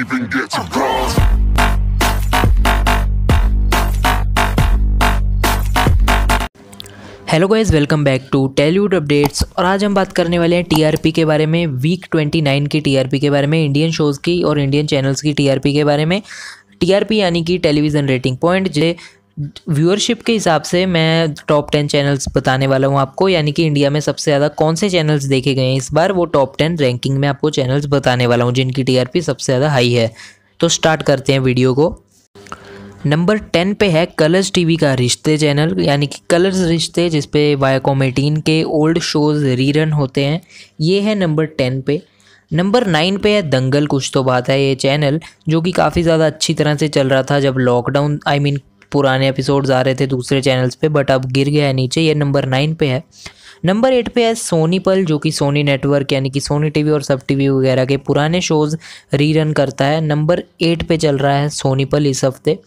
even get to bronze. Hello guys welcome back to Tellywood updates और आज हम बात करने वाले हैं टीआरपी के बारे में वीक 29 की टीआरपी के बारे में इंडियन शोज़ की और इंडियन चैनल्स की टीआरपी के बारे में टीआरपी यानी कि टेलीविज़न रेटिंग पॉइंट जे व्यूअरशिप के हिसाब से मैं टॉप टेन चैनल्स बताने वाला हूँ आपको यानी कि इंडिया में सबसे ज़्यादा कौन से चैनल्स देखे गए हैं इस बार वो टॉप टेन रैंकिंग में आपको चैनल्स बताने वाला हूँ जिनकी टीआरपी सबसे ज़्यादा हाई है तो स्टार्ट करते हैं वीडियो को नंबर टेन पे है कलर्स टीवी का रिश्ते चैनल यानी कि कलर्स रिश्ते जिसपे वायाकॉम के ओल्ड शोज़ रीरन होते हैं ये है नंबर टेन पे नंबर नाइन पे है दंगल कुछ तो बात है ये चैनल जो कि काफ़ी ज़्यादा अच्छी तरह से चल रहा था जब लॉकडाउन आई मीन पुराने एपिसोड्स आ रहे थे दूसरे चैनल्स पे बट अब गिर गया है नीचे ये नंबर नाइन पे है नंबर एट पे है सोनी पल जो कि सोनी नेटवर्क यानी कि सोनी टीवी और सब टीवी वगैरह के पुराने शोज़ रीरन करता है नंबर एट पे चल रहा है सोनी पल इस हफ्ते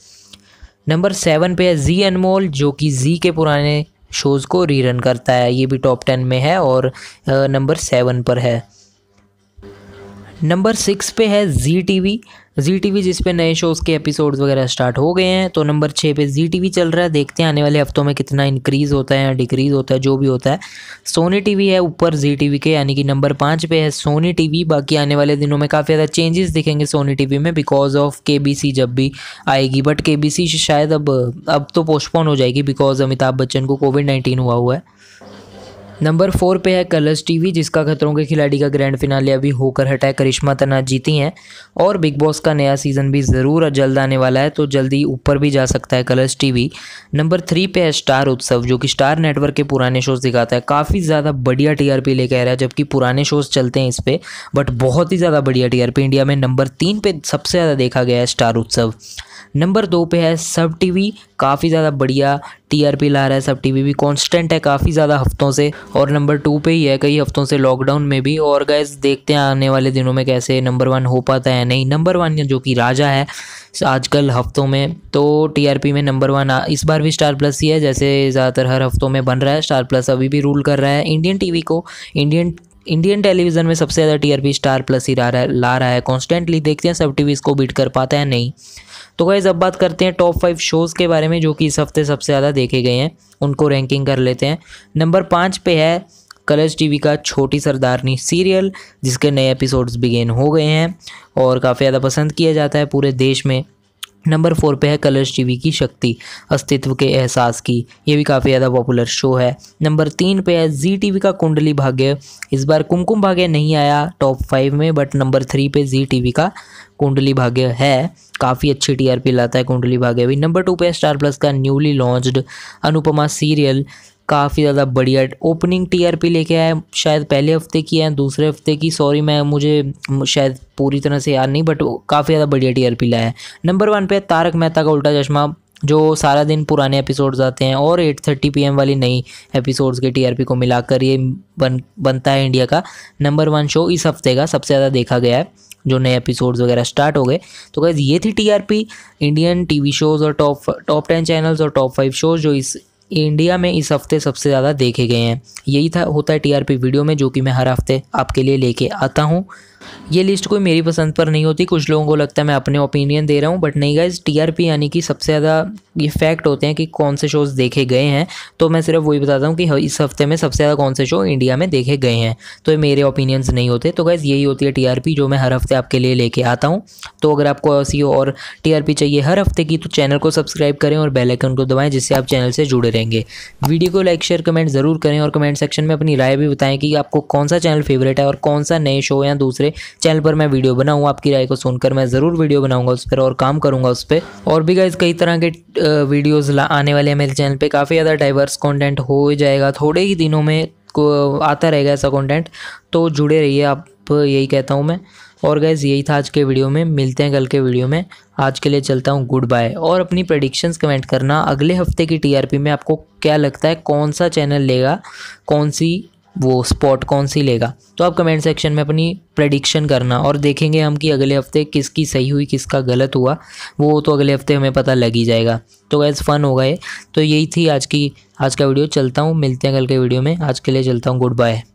नंबर सेवन पे है जी अनमोल जो कि जी के पुराने शोज़ को रीरन करता है ये भी टॉप टेन में है और नंबर सेवन पर है नंबर सिक्स पे है Zee T V Zee T V जिसपे नए शोज़ के एपिसोड्स वगैरह स्टार्ट हो गए हैं तो नंबर छः पे जी टी वी चल रहा है देखते हैं आने वाले हफ्तों में कितना इंक्रीज़ होता है या डिक्रीज़ होता है जो भी होता है सोनी टी वी है ऊपर जी टी वी के यानी कि नंबर पाँच पे है सोनी टी वी बाकी आने वाले दिनों में काफ़ी ज़्यादा चेंजेस दिखेंगे सोनी टी वी में because of K B C जब भी आएगी बट के बी सी शायद अब अब तो पोस्टपोन हो जाएगी बिकॉज अमिताभ बच्चन को कोविड नाइन्टीन हुआ हुआ है नंबर फोर पे है कलर्स टीवी जिसका खतरों के खिलाड़ी का ग्रैंड फिनाले अभी होकर हटाए करिश्मा तना जीती हैं और बिग बॉस का नया सीज़न भी ज़रूर जल्द आने वाला है तो जल्दी ऊपर भी जा सकता है कलर्स टीवी नंबर थ्री पे है स्टार उत्सव जो कि स्टार नेटवर्क के पुराने शोज़ दिखाता है काफ़ी ज़्यादा बढ़िया टीआरपी लेके आ रहा है जबकि पुराने शोज़ चलते हैं इस पर बट बहुत ही ज़्यादा बढ़िया टीआरपी इंडिया में नंबर तीन पे सबसे ज़्यादा देखा गया है स्टार उत्सव नंबर दो पे है सब टीवी काफ़ी ज़्यादा बढ़िया टीआरपी ला रहा है सब टीवी भी कांस्टेंट है काफ़ी ज़्यादा हफ्तों से और नंबर टू पे ही है कई हफ्तों से लॉकडाउन में भी और गैस देखते हैं आने वाले दिनों में कैसे नंबर वन हो पाता है नहीं नंबर वन जो कि राजा है आजकल हफ्तों में तो टीआरपी में नंबर वन इस बार भी स्टार प्लस ही है जैसे ज़्यादातर हर हफ्तों में बन रहा है स्टार प्लस अभी भी रूल कर रहा है इंडियन टी को इंडियन इंडियन टेलीविज़न में सबसे ज़्यादा टीआरपी स्टार प्लस ही ला रहा है ला रहा है कॉन्स्टेंटली देखते हैं सब टी वी इसको बीट कर पाता है नहीं तो गाइज़ अब बात करते हैं टॉप फाइव शोज़ के बारे में जो कि इस हफ्ते सबसे ज़्यादा देखे गए हैं उनको रैंकिंग कर लेते हैं नंबर पाँच पे है कलर्स वी का छोटी सरदारनी सीरियल जिसके नए एपिसोड्स बिगेन हो गए हैं और काफ़ी ज़्यादा पसंद किया जाता है पूरे देश में नंबर फोर पे है कलर्स टीवी की शक्ति अस्तित्व के एहसास की ये भी काफ़ी ज़्यादा पॉपुलर शो है नंबर तीन पे है जी टीवी का कुंडली भाग्य इस बार कुमकुम भाग्य नहीं आया टॉप फाइव में बट नंबर थ्री पे जी टीवी का कुंडली भाग्य है काफ़ी अच्छी टीआरपी लाता है कुंडली भाग्य भी नंबर टू पे स्टार प्लस का न्यूली लॉन्च्ड अनुपमा सीरियल काफ़ी ज़्यादा बढ़िया ओपनिंग टीआरपी लेके आए शायद पहले हफ्ते की है दूसरे हफ्ते की सॉरी मैं मुझे शायद पूरी तरह से याद नहीं बट काफ़ी ज़्यादा बढ़िया टीआरपी लाया है नंबर वन पे तारक मेहता का उल्टा चश्मा जो सारा दिन पुराने एपिसोड्स आते हैं और 8:30 पी वाली नई एपिसोड्स के टीआरपी को मिलाकर ये बन बनता है इंडिया का नंबर वन शो इस हफ्ते का सबसे ज़्यादा देखा गया है जो नए एपिसोड्स वगैरह स्टार्ट हो गए तो गैस ये थी टीआरपी इंडियन टीवी शोज़ और टॉप टॉप टेन चैनल्स और टॉप फाइव शोज़ जो इस इंडिया में इस हफ्ते सबसे ज़्यादा देखे गए हैं यही था होता है टीआरपी वीडियो में जो कि मैं हर हफ्ते आपके लिए लेके आता हूँ ये लिस्ट कोई मेरी पसंद पर नहीं होती कुछ लोगों को लगता है मैं अपने ओपिनियन दे रहा हूँ बट नहीं गाइज टीआरपी यानी कि सबसे ज़्यादा ये फैक्ट होते हैं कि कौन से शोज़ देखे गए हैं तो मैं सिर्फ वही बताता हूँ कि इस हफ्ते में सबसे ज़्यादा कौन से शो इंडिया में देखे गए हैं तो ये मेरे ओपिनियंस नहीं होते तो गाइज़ यही होती है टीआरपी जो मैं हर हफ्ते आपके लिए लेके आता हूँ तो अगर आपको ऐसी और टीआरपी चाहिए हर हफ्ते की तो चैनल को सब्सक्राइब करें और बेलाइकन को दबाएँ जिससे आप चैनल से जुड़े रहेंगे वीडियो को लाइक शेयर कमेंट ज़रूर करें और कमेंट सेक्शन में अपनी राय भी बताएं कि आपको कौन सा चैनल फेवरेट है और कौन सा नए शो या दूसरे चैनल पर मैं वीडियो बनाऊँ आपकी राय को सुनकर मैं ज़रूर वीडियो बनाऊँगा उस पर और काम करूँगा उस पर और भी गाइज कई तरह के वीडियोज़ आने वाले हैं मेरे चैनल पर काफ़ी ज़्यादा डाइवर्स कॉन्टेंट हो जाएगा थोड़े ही दिनों में को आता रहेगा ऐसा कंटेंट तो जुड़े रहिए आप यही कहता हूँ मैं और गैस यही था आज के वीडियो में मिलते हैं कल के वीडियो में आज के लिए चलता हूँ गुड बाय और अपनी प्रडिक्शंस कमेंट करना अगले हफ्ते की टीआरपी में आपको क्या लगता है कौन सा चैनल लेगा कौन सी वो स्पॉट कौन सी लेगा तो आप कमेंट सेक्शन में अपनी प्रडिक्शन करना और देखेंगे हम कि अगले हफ्ते किसकी सही हुई किसका गलत हुआ वो तो अगले हफ्ते हमें पता लग ही जाएगा तो गैस फ़न होगा ये तो यही थी आज की आज का वीडियो चलता हूँ मिलते हैं कल के वीडियो में आज के लिए चलता हूँ गुड बाय